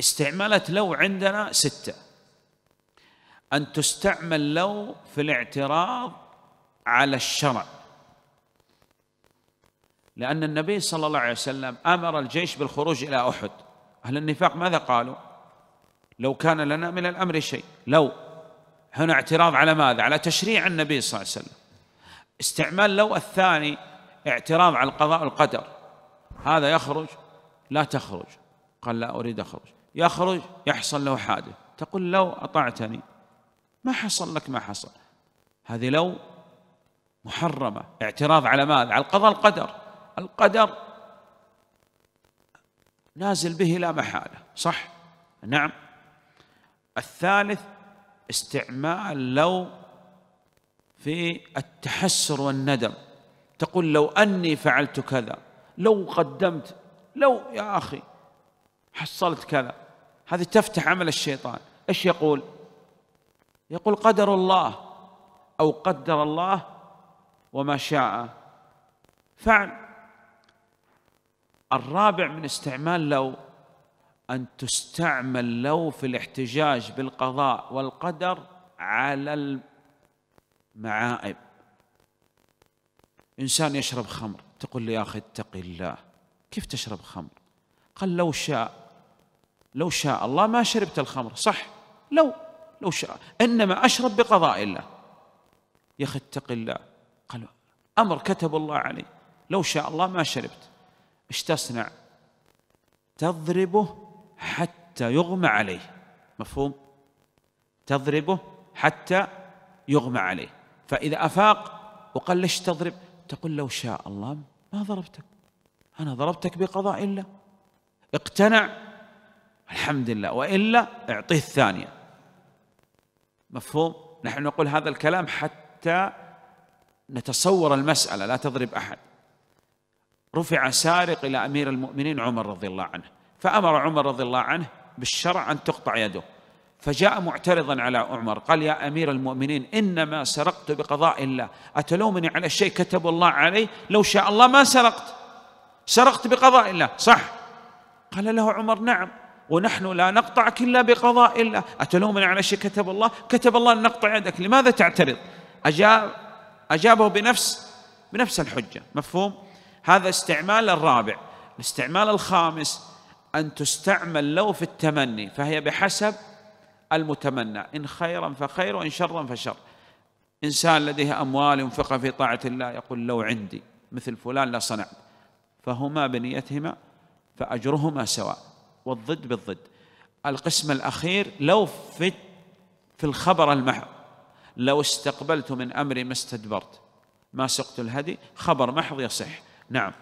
استعملت لو عندنا ستة أن تستعمل لو في الاعتراض على الشرع لأن النبي صلى الله عليه وسلم أمر الجيش بالخروج إلى أحد أهل النفاق ماذا قالوا لو كان لنا من الأمر شيء لو هنا اعتراض على ماذا على تشريع النبي صلى الله عليه وسلم استعمال لو الثاني اعتراض على القضاء والقدر هذا يخرج لا تخرج قال لا أريد أخرج يخرج يحصل له حادث تقول لو أطعتني ما حصل لك ما حصل هذه لو محرمة اعتراض على ماذا؟ على القضاء القدر القدر نازل به لا محالة صح؟ نعم الثالث استعمال لو في التحسر والندم تقول لو أني فعلت كذا لو قدمت لو يا أخي حصلت كذا هذه تفتح عمل الشيطان ايش يقول يقول قدر الله او قدر الله وما شاء فعل الرابع من استعمال لو ان تستعمل لو في الاحتجاج بالقضاء والقدر على المعائب انسان يشرب خمر تقول لي يا اخي اتقي الله كيف تشرب خمر قال لو شاء لو شاء الله ما شربت الخمر صح لو لو شاء انما اشرب بقضاء الله يا اخي اتق الله قال امر كتب الله علي لو شاء الله ما شربت ايش تصنع تضربه حتى يغمى عليه مفهوم تضربه حتى يغمى عليه فاذا افاق وقال ليش تضرب تقول لو شاء الله ما ضربتك انا ضربتك بقضاء الله اقتنع الحمد لله والا اعطيه الثانيه مفهوم نحن نقول هذا الكلام حتى نتصور المساله لا تضرب احد رفع سارق الى امير المؤمنين عمر رضي الله عنه فامر عمر رضي الله عنه بالشرع ان تقطع يده فجاء معترضا على عمر قال يا امير المؤمنين انما سرقت بقضاء الله اتلومني على شيء كتب الله علي لو شاء الله ما سرقت سرقت بقضاء الله صح قال له عمر نعم ونحن لا نقطعك إلا بقضاء الله أتلومنا على شيء كتب الله كتب الله أن نقطع يدك لماذا تعترض أجاب أجابه بنفس بنفس الحجة مفهوم هذا استعمال الرابع الاستعمال الخامس أن تستعمل لو في التمني فهي بحسب المتمنى إن خيرا فخير وإن شرا فشر إنسان لديه أموال ينفقها في طاعة الله يقول لو عندي مثل فلان لصنعت فهما بنيتهما فأجرهما سواء والضد بالضد القسم الأخير لو في في الخبر المحض لو استقبلت من أمري ما استدبرت ما سقت الهدي خبر محض يصح نعم